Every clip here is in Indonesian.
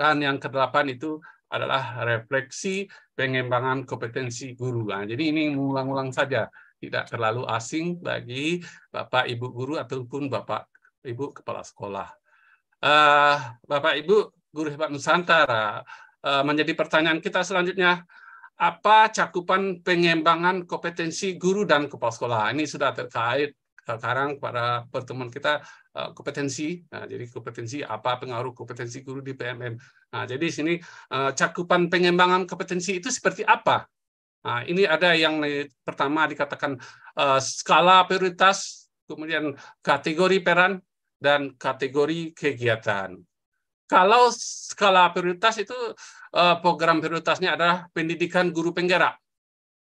Dan yang kedelapan itu adalah refleksi pengembangan kompetensi guru. Nah, jadi ini mengulang-ulang saja, tidak terlalu asing bagi Bapak Ibu guru ataupun Bapak Ibu kepala sekolah. Uh, Bapak Ibu guru hebat Nusantara uh, menjadi pertanyaan kita selanjutnya apa cakupan pengembangan kompetensi guru dan kepala sekolah. Ini sudah terkait sekarang pada pertemuan kita Eh, kompetensi. Nah, jadi kompetensi apa pengaruh kompetensi guru di PMM. Nah, jadi sini eh, cakupan pengembangan kompetensi itu seperti apa? Nah, ini ada yang pertama dikatakan eh, skala prioritas, kemudian kategori peran dan kategori kegiatan. Kalau skala prioritas itu program prioritasnya adalah pendidikan guru penggerak.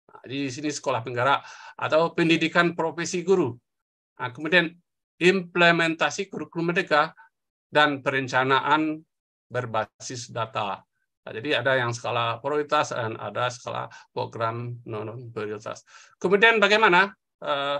Nah, di sini sekolah penggerak atau pendidikan profesi guru. Nah, kemudian implementasi kurikulum merdeka, dan perencanaan berbasis data. Nah, jadi ada yang skala prioritas dan ada skala program non prioritas. Kemudian bagaimana uh,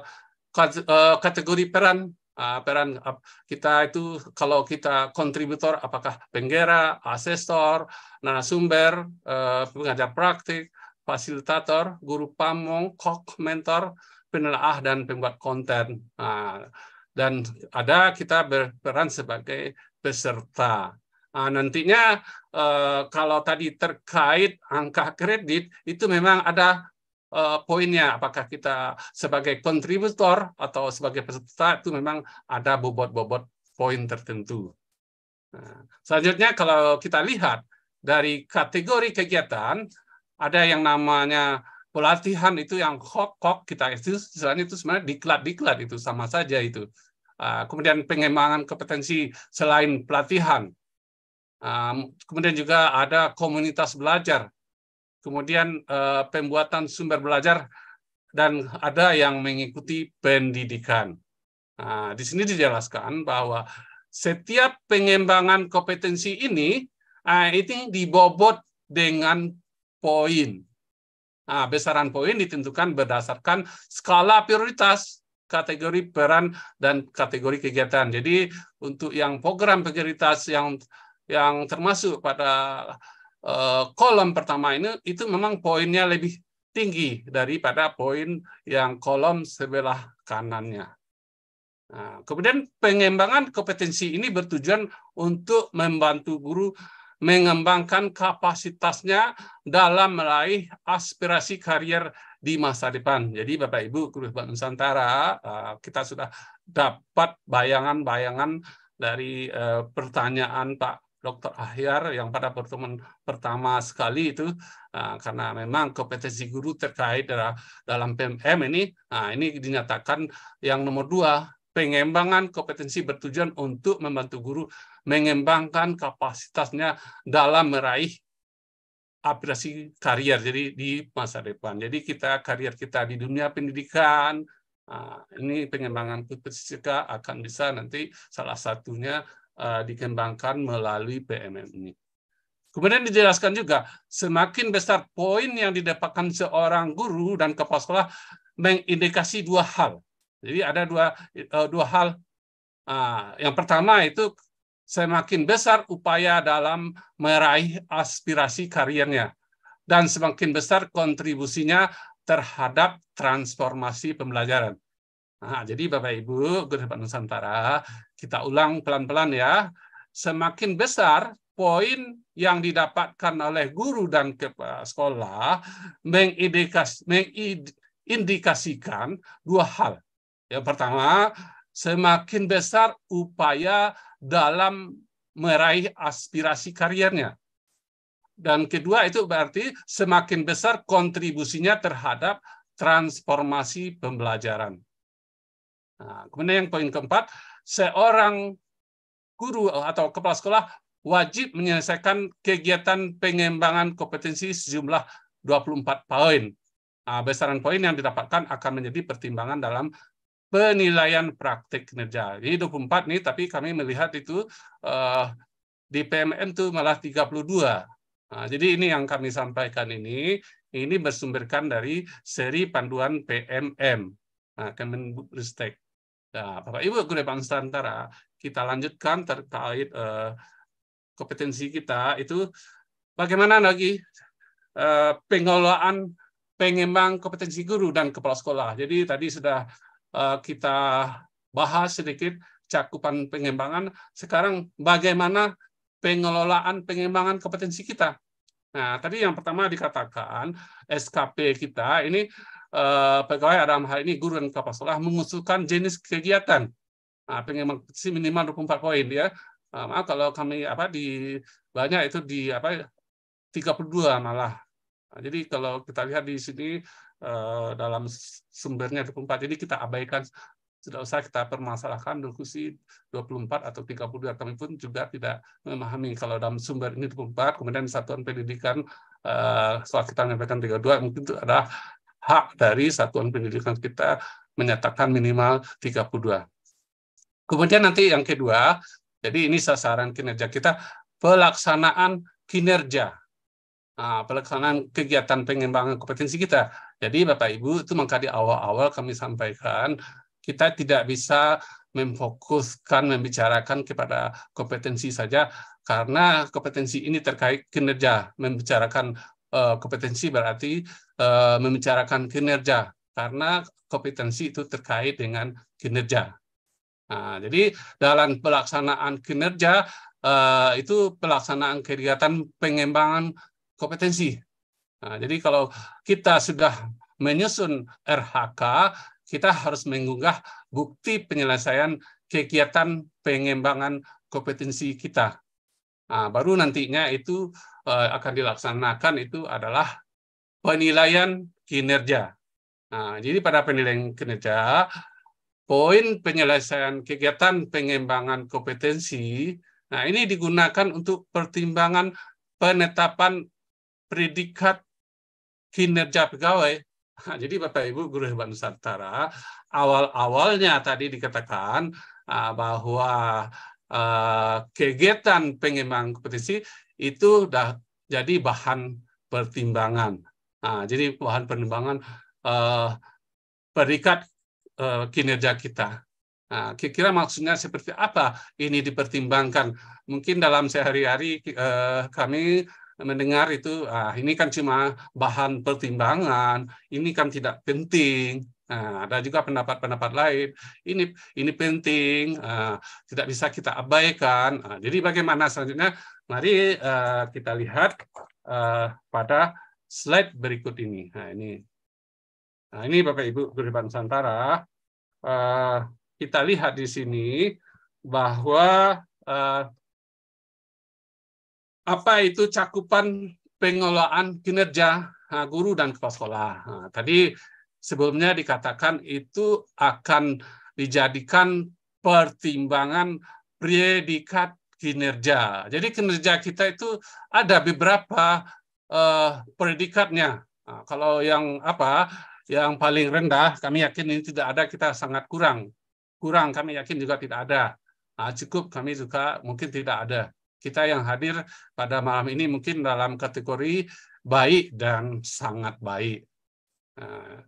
kategori peran uh, peran kita itu kalau kita kontributor apakah penggera, asesor, narasumber, uh, pengajar praktik, fasilitator, guru pamong, kok, mentor, penelaah dan pembuat konten. Nah, dan ada kita berperan sebagai peserta. Nah, nantinya eh, kalau tadi terkait angka kredit itu memang ada eh, poinnya apakah kita sebagai kontributor atau sebagai peserta itu memang ada bobot-bobot poin tertentu. Nah, selanjutnya kalau kita lihat dari kategori kegiatan ada yang namanya pelatihan itu yang kok kok kita itu selain itu sebenarnya diklat diklat itu sama saja itu Ah, kemudian pengembangan kompetensi selain pelatihan, ah, kemudian juga ada komunitas belajar, kemudian eh, pembuatan sumber belajar, dan ada yang mengikuti pendidikan. Nah, di sini dijelaskan bahwa setiap pengembangan kompetensi ini ah, ini dibobot dengan poin. Nah, besaran poin ditentukan berdasarkan skala prioritas kategori peran dan kategori kegiatan. Jadi untuk yang program prioritas yang yang termasuk pada uh, kolom pertama ini itu memang poinnya lebih tinggi daripada poin yang kolom sebelah kanannya. Nah, kemudian pengembangan kompetensi ini bertujuan untuk membantu guru mengembangkan kapasitasnya dalam meraih aspirasi karier di masa depan. Jadi Bapak Ibu Guru Hebat Nusantara, eh, kita sudah dapat bayangan-bayangan dari eh, pertanyaan Pak Dr. Ahyar yang pada pertemuan pertama sekali itu eh, karena memang kompetensi guru terkait dalam PMM ini, nah ini dinyatakan yang nomor dua pengembangan kompetensi bertujuan untuk membantu guru mengembangkan kapasitasnya dalam meraih aplikasi karier jadi di masa depan. Jadi kita karier kita di dunia pendidikan, ah, ini pengembangan ketika akan bisa nanti salah satunya ah, dikembangkan melalui PMM ini. Kemudian dijelaskan juga, semakin besar poin yang didapatkan seorang guru dan kepala sekolah mengindikasi dua hal. Jadi ada dua, eh, dua hal. Ah, yang pertama itu semakin besar upaya dalam meraih aspirasi karirnya dan semakin besar kontribusinya terhadap transformasi pembelajaran. Nah, jadi Bapak Ibu, Guru Hebat Nusantara, kita ulang pelan-pelan ya. Semakin besar poin yang didapatkan oleh guru dan kepala sekolah mengindikasikan dua hal. Yang pertama, semakin besar upaya dalam meraih aspirasi kariernya. Dan kedua itu berarti semakin besar kontribusinya terhadap transformasi pembelajaran. Nah, kemudian yang poin keempat, seorang guru atau kepala sekolah wajib menyelesaikan kegiatan pengembangan kompetensi sejumlah 24 poin. Nah, besaran poin yang didapatkan akan menjadi pertimbangan dalam penilaian praktik kinerja. Jadi 24 nih, tapi kami melihat itu uh, di PMM itu malah 32. Nah, jadi ini yang kami sampaikan ini, ini bersumberkan dari seri panduan PMM, nah, Kemenristek. Nah, Bapak Ibu Gure Bangsa kita lanjutkan terkait eh, kompetensi kita itu bagaimana lagi eh, pengelolaan pengembang kompetensi guru dan kepala sekolah. Jadi tadi sudah Eh, kita bahas sedikit cakupan pengembangan. Sekarang bagaimana pengelolaan pengembangan kompetensi kita. Nah, tadi yang pertama dikatakan SKP kita ini eh, pegawai dalam hal ini guru dan kepala sekolah mengusulkan jenis kegiatan. Nah, pengembangan kompetensi minimal 24 poin ya. Nah, kalau kami apa di banyak itu di apa 32 malah. Nah, jadi kalau kita lihat di sini Eh, dalam sumbernya 24 ini kita abaikan tidak usah kita permasalahkan diskusi 24 atau 32 kami pun juga tidak memahami kalau dalam sumber ini 24 kemudian satuan pendidikan eh, soal kita menyampaikan 32 mungkin itu adalah hak dari satuan pendidikan kita menyatakan minimal 32 kemudian nanti yang kedua jadi ini sasaran kinerja kita pelaksanaan kinerja Ah, pelaksanaan kegiatan pengembangan kompetensi kita. Jadi Bapak Ibu itu maka di awal-awal kami sampaikan kita tidak bisa memfokuskan membicarakan kepada kompetensi saja karena kompetensi ini terkait kinerja membicarakan uh, kompetensi berarti uh, membicarakan kinerja karena kompetensi itu terkait dengan kinerja. Nah, jadi dalam pelaksanaan kinerja uh, itu pelaksanaan kegiatan pengembangan kompetensi. Nah, jadi kalau kita sudah menyusun RHK, kita harus mengunggah bukti penyelesaian kegiatan pengembangan kompetensi kita. Nah, baru nantinya itu eh, akan dilaksanakan itu adalah penilaian kinerja. Nah, jadi pada penilaian kinerja, poin penyelesaian kegiatan pengembangan kompetensi, nah ini digunakan untuk pertimbangan penetapan predikat kinerja pegawai. Nah, jadi Bapak Ibu Guru Hebat Nusantara, awal-awalnya tadi dikatakan ah, bahwa eh, kegiatan pengembangan kompetisi itu dah jadi bahan pertimbangan. Nah, jadi bahan pertimbangan eh, perikat eh, kinerja kita. Nah, kira-kira maksudnya seperti apa ini dipertimbangkan? Mungkin dalam sehari-hari eh, kami mendengar itu ah, ini kan cuma bahan pertimbangan, ini kan tidak penting. Nah, ada juga pendapat-pendapat lain. Ini ini penting, ah, tidak bisa kita abaikan. ah, jadi bagaimana selanjutnya? Mari ah, kita lihat ah, pada slide berikut ini. Nah, ini. Nah, ini Bapak Ibu Guru Nusantara. ah, kita lihat di sini bahwa ah, apa itu cakupan pengelolaan kinerja guru dan kepala sekolah. Nah, tadi sebelumnya dikatakan itu akan dijadikan pertimbangan predikat kinerja. Jadi kinerja kita itu ada beberapa uh, predikatnya. Nah, kalau yang apa yang paling rendah kami yakin ini tidak ada kita sangat kurang. Kurang kami yakin juga tidak ada. Nah, cukup kami juga mungkin tidak ada kita yang hadir pada malam ini mungkin dalam kategori baik dan sangat baik. Nah,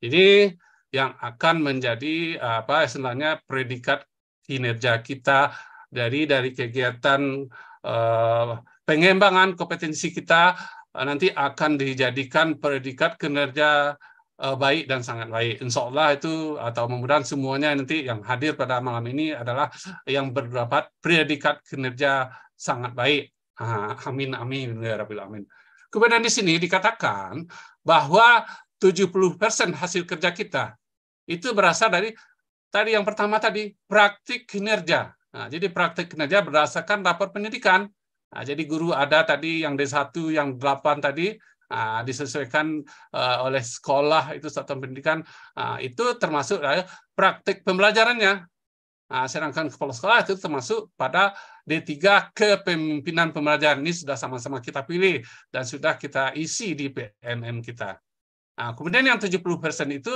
ini yang akan menjadi apa istilahnya predikat kinerja kita dari dari kegiatan eh, pengembangan kompetensi kita eh, nanti akan dijadikan predikat kinerja uh, baik dan sangat baik. Insya Allah itu atau mudah-mudahan semuanya nanti yang hadir pada malam ini adalah yang berdapat predikat kinerja sangat baik. Uh, amin amin ya amin. Kemudian di sini dikatakan bahwa 70% hasil kerja kita itu berasal dari tadi yang pertama tadi praktik kinerja. Nah, jadi praktik kinerja berdasarkan rapor pendidikan. Nah, jadi guru ada tadi yang D1 yang 8 tadi Nah, disesuaikan uh, oleh sekolah itu satuan pendidikan nah, itu termasuk uh, praktik pembelajarannya. Nah, sedangkan kepala sekolah itu termasuk pada D3 kepemimpinan pembelajaran ini sudah sama-sama kita pilih dan sudah kita isi di PMM kita. Nah, kemudian yang 70% itu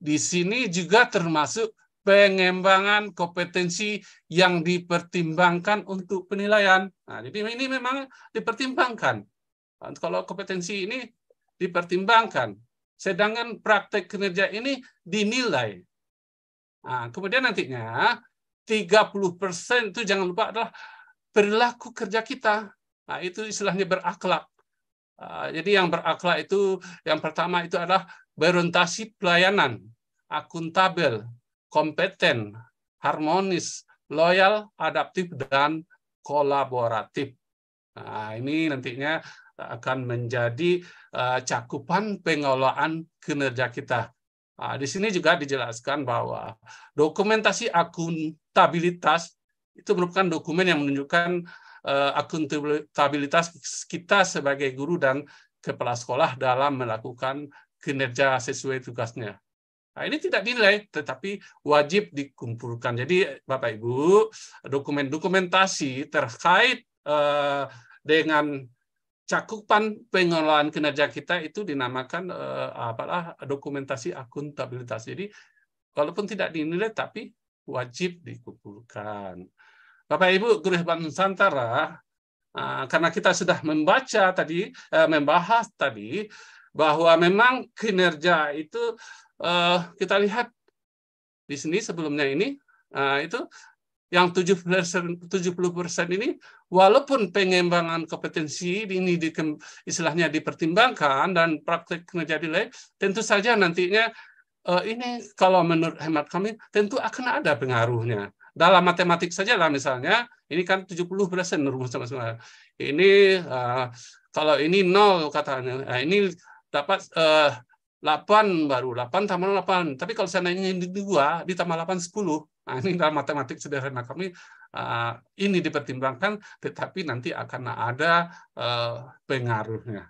di sini juga termasuk pengembangan kompetensi yang dipertimbangkan untuk penilaian. Nah, jadi ini memang dipertimbangkan. Nah, kalau kompetensi ini dipertimbangkan, sedangkan praktek kinerja ini dinilai. Nah, kemudian nantinya 30% itu jangan lupa adalah perilaku kerja kita. Nah, itu istilahnya berakhlak. Ah, jadi yang berakhlak itu yang pertama itu adalah berorientasi pelayanan, akuntabel, kompeten, harmonis, loyal, adaptif, dan kolaboratif. Nah, ini nantinya Eh, akan menjadi eh, cakupan pengelolaan kinerja kita. Nah, di sini juga dijelaskan bahwa dokumentasi akuntabilitas itu merupakan dokumen yang menunjukkan eh, akuntabilitas kita sebagai guru dan kepala sekolah dalam melakukan kinerja sesuai tugasnya. Nah, ini tidak dinilai, tetapi wajib dikumpulkan. Jadi, Bapak Ibu, dokumen dokumentasi terkait uh, dengan cakupan pengelolaan kinerja kita itu dinamakan uh, apalah dokumentasi akuntabilitas. Jadi walaupun tidak dinilai tapi wajib dikumpulkan. Bapak Ibu Guru Hebat Nusantara, uh, karena kita sudah membaca tadi, uh, membahas tadi bahwa memang kinerja itu uh, kita lihat di sini sebelumnya ini uh, itu yang 70% persen ini walaupun pengembangan kompetensi ini di, istilahnya dipertimbangkan dan praktik menjadi lain tentu saja nantinya uh, ini kalau menurut hemat kami tentu akan ada pengaruhnya dalam matematik saja lah misalnya ini kan 70% rumus sama-sama ini uh, kalau ini nol katanya nah, ini dapat uh, eh, 8 baru 8 tambah 8 tapi kalau saya seandainya ini 2 ditambah 8 10 Nah, ini dalam matematik sederhana kami ah, ini dipertimbangkan, tetapi nanti akan ada eh, pengaruhnya.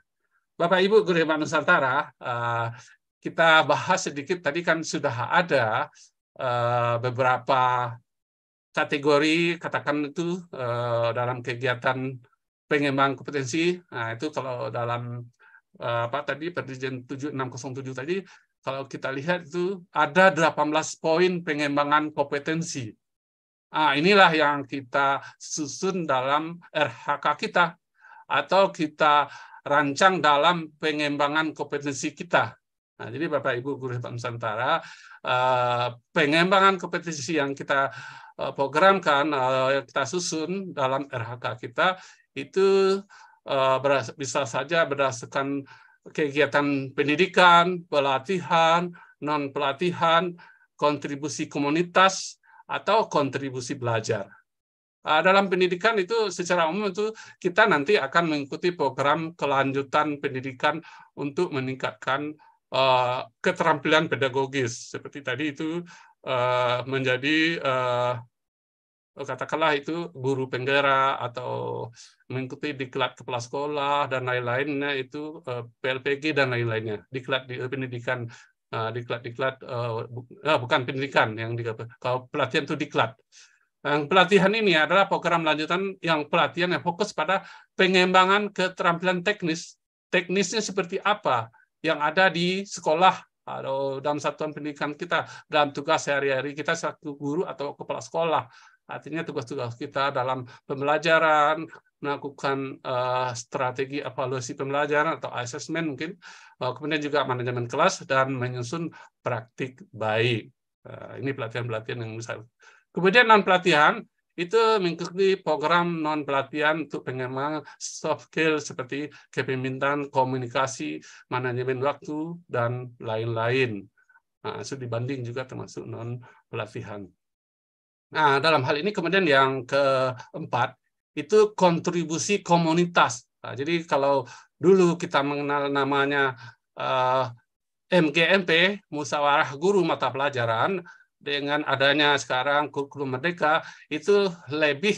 Bapak Ibu Guru Hebat Nusantara, ah, kita bahas sedikit tadi kan sudah ada eh, beberapa kategori katakan itu eh, dalam kegiatan pengembang kompetensi. Nah, itu kalau dalam apa tadi Perdijen 7607 tadi kalau kita lihat itu ada 18 poin pengembangan kompetensi. Ah, inilah yang kita susun dalam RHK kita atau kita rancang dalam pengembangan kompetensi kita. Nah, jadi Bapak Ibu guru hebat Nusantara, eh, pengembangan kompetensi yang kita eh, programkan, yang eh, kita susun dalam RHK kita itu bisa saja berdasarkan kegiatan pendidikan, pelatihan, non pelatihan, kontribusi komunitas atau kontribusi belajar. Ah, dalam pendidikan itu secara umum itu kita nanti akan mengikuti program kelanjutan pendidikan untuk meningkatkan uh, keterampilan pedagogis. Seperti tadi itu uh, menjadi uh, Oh, katakanlah itu guru penggerak atau mengikuti diklat kepala sekolah dan lain-lainnya itu eh, PLPG dan lain-lainnya diklat di eh, pendidikan eh, diklat diklat bukan pendidikan yang kalau pelatihan itu diklat yang pelatihan ini adalah program lanjutan yang pelatihan yang fokus pada pengembangan keterampilan teknis teknisnya seperti apa yang ada di sekolah atau dalam satuan pendidikan kita dalam tugas sehari-hari kita satu guru atau kepala sekolah Artinya tugas-tugas kita dalam pembelajaran, melakukan uh, strategi evaluasi pembelajaran atau assessment mungkin, uh, kemudian juga manajemen kelas dan menyusun praktik baik. Uh, ini pelatihan-pelatihan yang besar. Kemudian non pelatihan itu mengikuti program non pelatihan untuk pengembangan soft skill seperti kepemimpinan, komunikasi, manajemen waktu dan lain-lain. Nah, itu dibanding juga termasuk non pelatihan. Nah, dalam hal ini kemudian yang keempat itu kontribusi komunitas. Nah, jadi kalau dulu kita mengenal namanya uh, eh, MGMP Musyawarah Guru Mata Pelajaran dengan adanya sekarang kurikulum merdeka itu lebih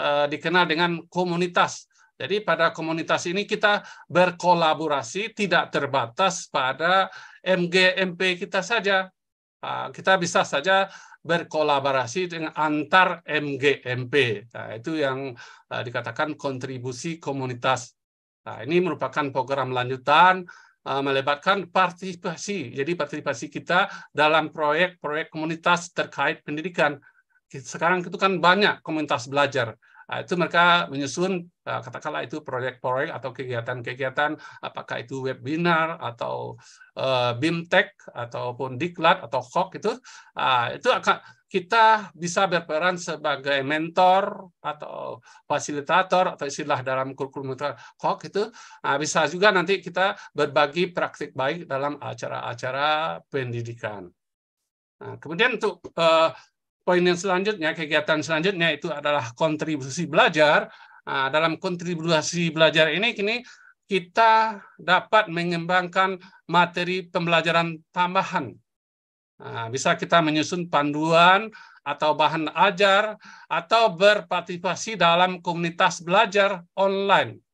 uh, dikenal dengan komunitas. Jadi pada komunitas ini kita berkolaborasi tidak terbatas pada MGMP kita saja. Nah, kita bisa saja berkolaborasi dengan antar MGMP. Nah, itu yang uh, dikatakan kontribusi komunitas. Nah, ini merupakan program lanjutan uh, eh, melebatkan partisipasi. Jadi partisipasi kita dalam proyek-proyek komunitas terkait pendidikan. Sekarang itu kan banyak komunitas belajar. Nah, itu mereka menyusun ah, katakanlah itu proyek-proyek atau kegiatan-kegiatan apakah itu webinar atau eh, bimtek ataupun diklat atau kok itu ah, itu akan kita bisa berperan sebagai mentor atau fasilitator atau istilah dalam kurikulum kok itu ah, bisa juga nanti kita berbagi praktik baik dalam acara-acara pendidikan. Nah, kemudian untuk uh, poin yang selanjutnya, kegiatan selanjutnya itu adalah kontribusi belajar. Nah, dalam kontribusi belajar ini, kini kita dapat mengembangkan materi pembelajaran tambahan. Nah, bisa kita menyusun panduan atau bahan ajar atau berpartisipasi dalam komunitas belajar online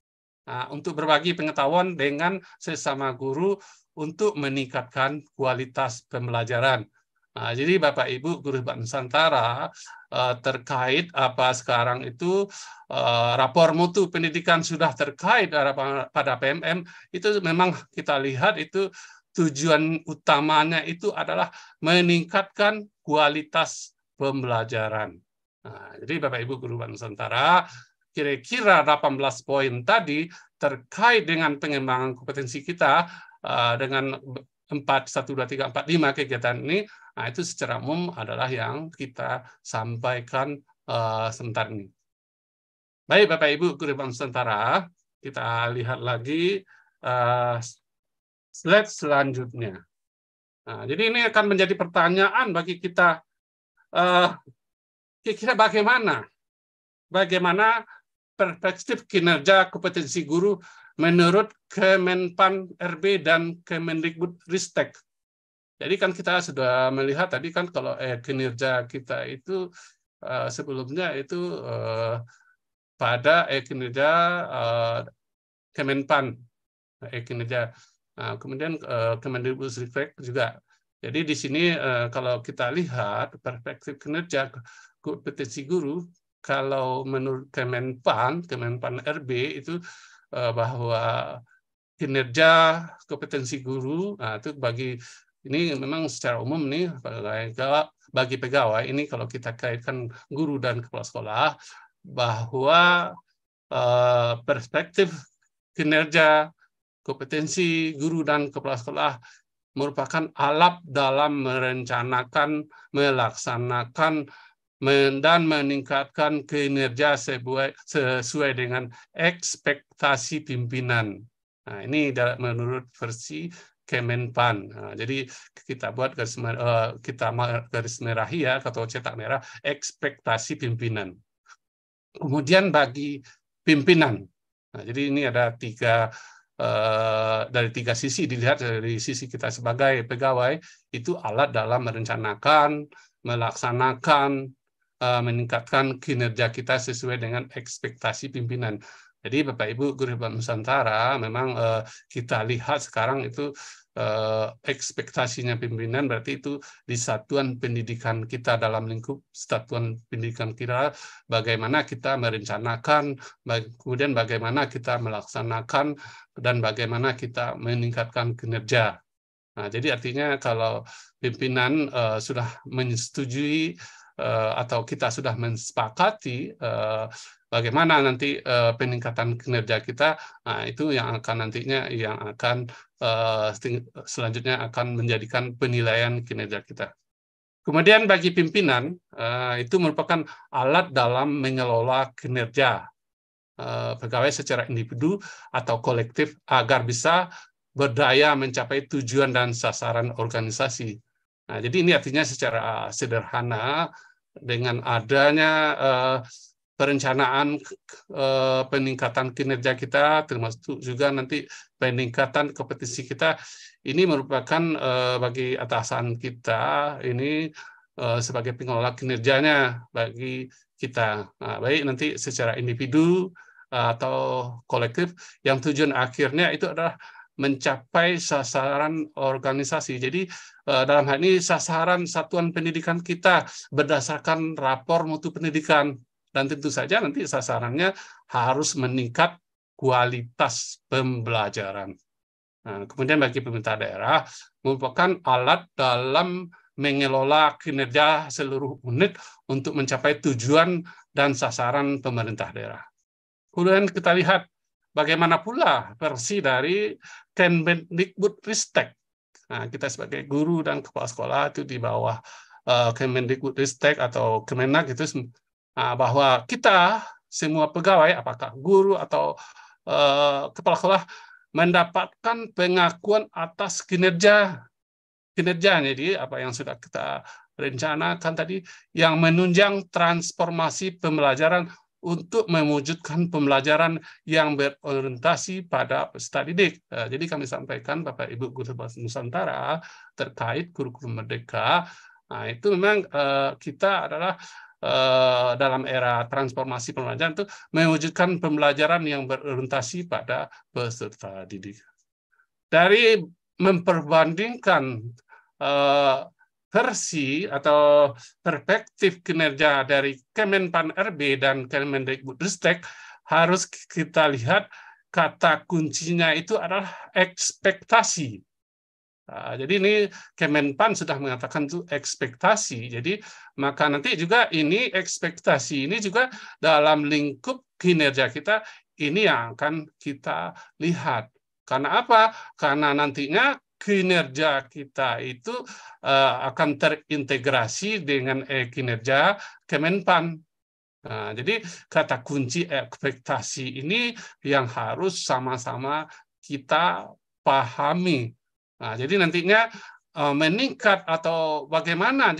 nah, untuk berbagi pengetahuan dengan sesama guru untuk meningkatkan kualitas pembelajaran. Nah, jadi Bapak Ibu guru Nusantara eh, terkait apa sekarang itu eh, rapor mutu pendidikan sudah terkait pada PMM itu memang kita lihat itu tujuan utamanya itu adalah meningkatkan kualitas pembelajaran. Nah, jadi Bapak Ibu guru Nusantara kira-kira 18 poin tadi terkait dengan pengembangan kompetensi kita eh, dengan empat 1 2 3 empat 5 kegiatan ini Nah, itu secara umum adalah yang kita sampaikan uh, sebentar ini. Baik, Bapak Ibu Guru Bangsa Tentara, kita lihat lagi uh, slide selanjutnya. Nah, jadi ini akan menjadi pertanyaan bagi kita uh, kira-kira bagaimana bagaimana perspektif kinerja kompetensi guru menurut Kemenpan RB dan Kemendikbud Ristek jadi kan kita sudah melihat tadi kan kalau eh, kinerja kita itu eh, sebelumnya itu eh, pada eh, kinerja eh, Kemenpan, eh, kinerja. Nah, kemudian eh, Kemendikbudristek juga. Jadi di sini eh, kalau kita lihat perspektif kinerja kompetensi guru, kalau menurut Kemenpan, Kemenpan RB itu eh, bahwa kinerja kompetensi guru nah, itu bagi ini memang secara umum nih bagi pegawai ini kalau kita kaitkan guru dan kepala sekolah bahwa uh, perspektif kinerja kompetensi guru dan kepala sekolah merupakan alat dalam merencanakan, melaksanakan, dan meningkatkan kinerja sesuai, sesuai dengan ekspektasi pimpinan. Nah, ini menurut versi Kemenpan. Nah, jadi kita buat garis merah, eh, uh, kita garis merah ya atau cetak merah ekspektasi pimpinan. Kemudian bagi pimpinan. Nah, jadi ini ada tiga uh, dari tiga sisi dilihat dari sisi kita sebagai pegawai itu alat dalam merencanakan, melaksanakan, eh, meningkatkan kinerja kita sesuai dengan ekspektasi pimpinan. Jadi Bapak Ibu guru hebat Nusantara memang eh, kita lihat sekarang itu eh, ekspektasinya pimpinan berarti itu di satuan pendidikan kita dalam lingkup satuan pendidikan kita bagaimana kita merencanakan kemudian bagaimana kita melaksanakan dan bagaimana kita meningkatkan kinerja Nah, jadi artinya kalau pimpinan uh, sudah menyetujui eh, atau kita sudah mensepakati eh, bagaimana nanti uh, peningkatan kinerja kita nah, itu yang akan nantinya yang akan uh, selanjutnya akan menjadikan penilaian kinerja kita. Kemudian bagi pimpinan uh, itu merupakan alat dalam mengelola kinerja uh, pegawai secara individu atau kolektif agar bisa berdaya mencapai tujuan dan sasaran organisasi. Nah, jadi ini artinya secara sederhana dengan adanya uh, perencanaan eh, peningkatan kinerja kita, termasuk juga nanti peningkatan kompetisi kita. Ini merupakan eh, bagi atasan kita ini eh, sebagai pengelola kinerjanya bagi kita. Nah, baik nanti secara individu eh, atau kolektif yang tujuan akhirnya itu adalah mencapai sasaran organisasi. Jadi eh, dalam hal ini sasaran satuan pendidikan kita berdasarkan rapor mutu pendidikan dan tentu saja nanti sasarannya harus meningkat kualitas pembelajaran. Nah, kemudian bagi pemerintah daerah merupakan alat dalam mengelola kinerja seluruh unit untuk mencapai tujuan dan sasaran pemerintah daerah. Kemudian kita lihat bagaimana pula versi dari Kemendikbud Ristek. Nah, kita sebagai guru dan kepala sekolah itu di bawah uh, eh, Kemendikbud Ristek atau Kemenak itu Ah, bahwa kita semua pegawai, apakah guru atau uh, kepala sekolah, mendapatkan pengakuan atas kinerja kinerja jadi apa yang sudah kita rencanakan tadi yang menunjang transformasi pembelajaran untuk mewujudkan pembelajaran yang berorientasi pada peserta didik. Eh, jadi kami sampaikan Bapak Ibu Guru Bahasa Nusantara terkait kurikulum merdeka. Nah, itu memang eh, kita adalah Eh, dalam era transformasi pembelajaran itu mewujudkan pembelajaran yang berorientasi pada peserta didik. Dari memperbandingkan uh, versi atau perspektif kinerja dari Kemenpan RB dan Kemendikbudristek harus kita lihat kata kuncinya itu adalah ekspektasi Nah, jadi ini Kemenpan sudah mengatakan itu ekspektasi. Jadi maka nanti juga ini ekspektasi ini juga dalam lingkup kinerja kita ini yang akan kita lihat. Karena apa? Karena nantinya kinerja kita itu eh, akan terintegrasi dengan eh, kinerja Kemenpan. Nah, jadi kata kunci ekspektasi ini yang harus sama-sama kita pahami Nah, jadi nantinya eh, meningkat atau bagaimana